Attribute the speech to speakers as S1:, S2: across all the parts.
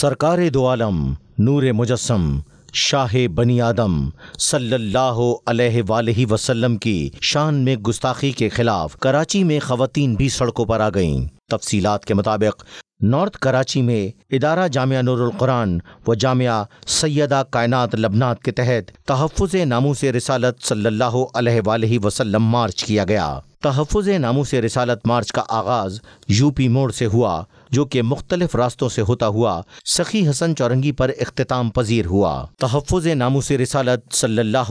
S1: सरकार दो आलम नूर मुजस्म शाह बनी आदम सल्लल्लाहु वसल्लम की शान में गुस्ताखी के खिलाफ कराची में खवतीन भी सड़कों पर आ गईं तफसीलात के मुताबिक नॉर्थ कराची में इदारा जामिया कुरान व जामिया सैदा कायनात लबनात के तहत तहफ़ नामों से रिसालत सल्ला वसल्लम मार्च किया गया तहफ़ नामू से रिसालत मार्च का आगाज़ यूपी मोड़ से हुआ जो कि मुख्तलिफ रास्तों से होता हुआ सखी हसन चौरंगी पर अख्ताम पजीर हुआ तहफ़ नामों से रिसालत सल्ला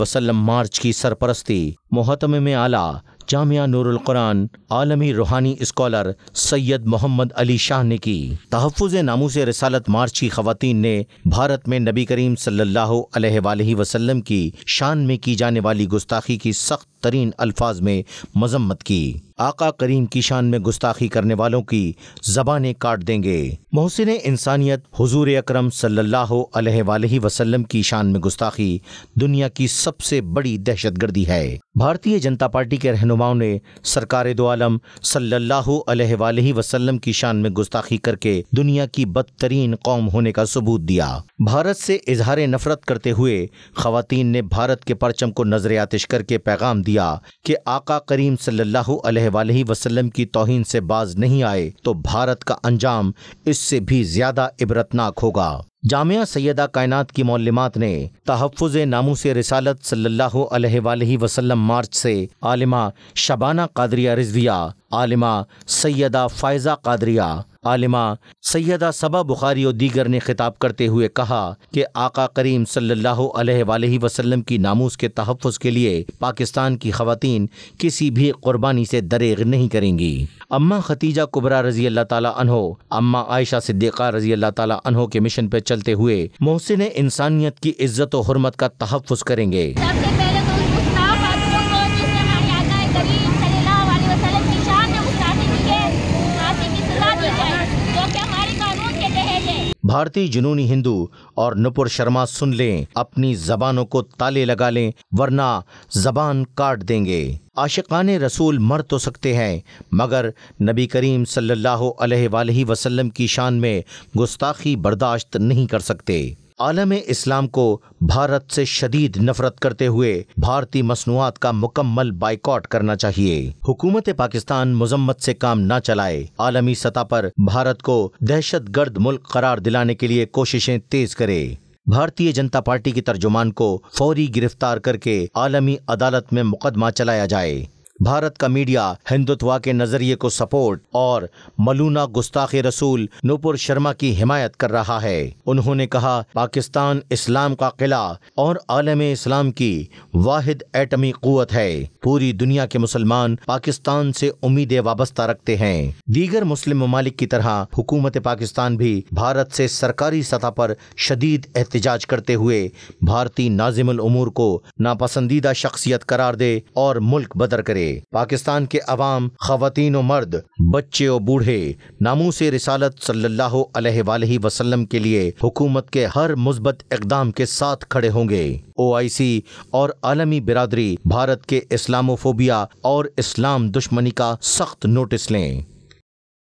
S1: वसल्लम मार्च की सरपरस्ती मोहतम में आला जामिया नूरकुरान आलमी रूहानी स्कॉलर सैयद मोहम्मद अली शाह ने की तहफ़ से रसालत मार्च की ने भारत में नबी करीम सल्लल्लाहु अलैहि वसल्लम की शान में की जाने वाली गुस्ताखी की सख्त तरीन अल्फाज में मजम्मत की आका करीम की शान में गुस्ताखी करने वालों की जबाने काट देंगे मोहसिन इंसानियत हजूर अक्रम सल्लल्लाहु की शान में गुस्ताखी दुनिया की सबसे बड़ी दहशत गर्दी है भारतीय जनता पार्टी के रहनुमाओं ने सरकार दो आलम सल्लल्लाहु की शान में गुस्ताखी करके दुनिया की बदतरीन कौम होने का सबूत दिया भारत से इजहार नफरत करते हुए खातन ने भारत के परचम को नजर आतिश करके पैगाम दिया दिया कि आका करीम सल्लल्लाहु अलैहि वसल्लम की तोहन से बाज नहीं आए तो भारत का अंजाम इससे भी ज्यादा इबरतनाक होगा जामिया सैदा कायनात की मौलमात ने तहफ़ नामूस रसालत सल्लल्लाहु अलैहि वसल्लम मार्च से आलिमा शबाना कादरिया रिजविया आलिमा सैदा फ़ायज़ा कादरिया आलिमा सैदा सबा बुखारी और दीगर ने खिताब करते हुए कहा कि आका करीम सल्लल्लाहु वसलम की नामोज के तहफ़ के लिए पाकिस्तान की खातन किसी भी कुर्बानी से दरेग नहीं करेंगी अम्मा खतीजा कुबरा रजी अल्लाह तहो अम्मा आयशा सिद्दीक़ा रजी अल्लाह तहो के मिशन पर चलते हुए मोहसिन इंसानियत की इज्जत और हरमत का तहफ़ करेंगे सबसे पहले तो भारतीय जुनूनी हिंदू और नुपुर शर्मा सुन लें अपनी जबानों को ताले लगा लें वरना जबान काट देंगे आशिकान रसूल मर तो सकते हैं मगर नबी करीम सल्लल्लाहु अलैहि वसल्लम की शान में गुस्ताखी बर्दाश्त नहीं कर सकते आलम इस्लाम को भारत से शदीद नफरत करते हुए भारतीय मसनूआत का मुकम्मल बाइकॉट करना चाहिए हुकूमत पाकिस्तान मुजम्मत से काम न चलाए आलमी सतह पर भारत को दहशत गर्द मुल्क करार दिलाने के लिए कोशिशें तेज करे भारतीय जनता पार्टी के तर्जुमान को फौरी गिरफ्तार करके आलमी अदालत में मुकदमा चलाया जाए भारत का मीडिया हिंदुत्व के नजरिए को सपोर्ट और मलूना गुस्ताख रसूल नूपुर शर्मा की हिमायत कर रहा है उन्होंने कहा पाकिस्तान इस्लाम का किला और आलम इस्लाम की वाहिद एटमी कुत है पूरी दुनिया के मुसलमान पाकिस्तान से उम्मीदें वाबस्ता रखते हैं दीगर मुस्लिम ममालिक की तरह हुकूमत पाकिस्तान भी भारत से सरकारी सतह पर शदीद एहतजाज करते हुए भारतीय नाजिम उमूर को नापसंदीदा शख्सियत करार दे और मुल्क बदर करे पाकिस्तान के अवाम खातिन मर्द बच्चे और बूढ़े से रिसालत सल्लाम के लिए हुकूमत के हर मुस्बत इकदाम के साथ खड़े होंगे ओ आई सी और आलमी बिरादरी भारत के इस्लामोफोबिया और इस्लाम दुश्मनी का सख्त नोटिस लें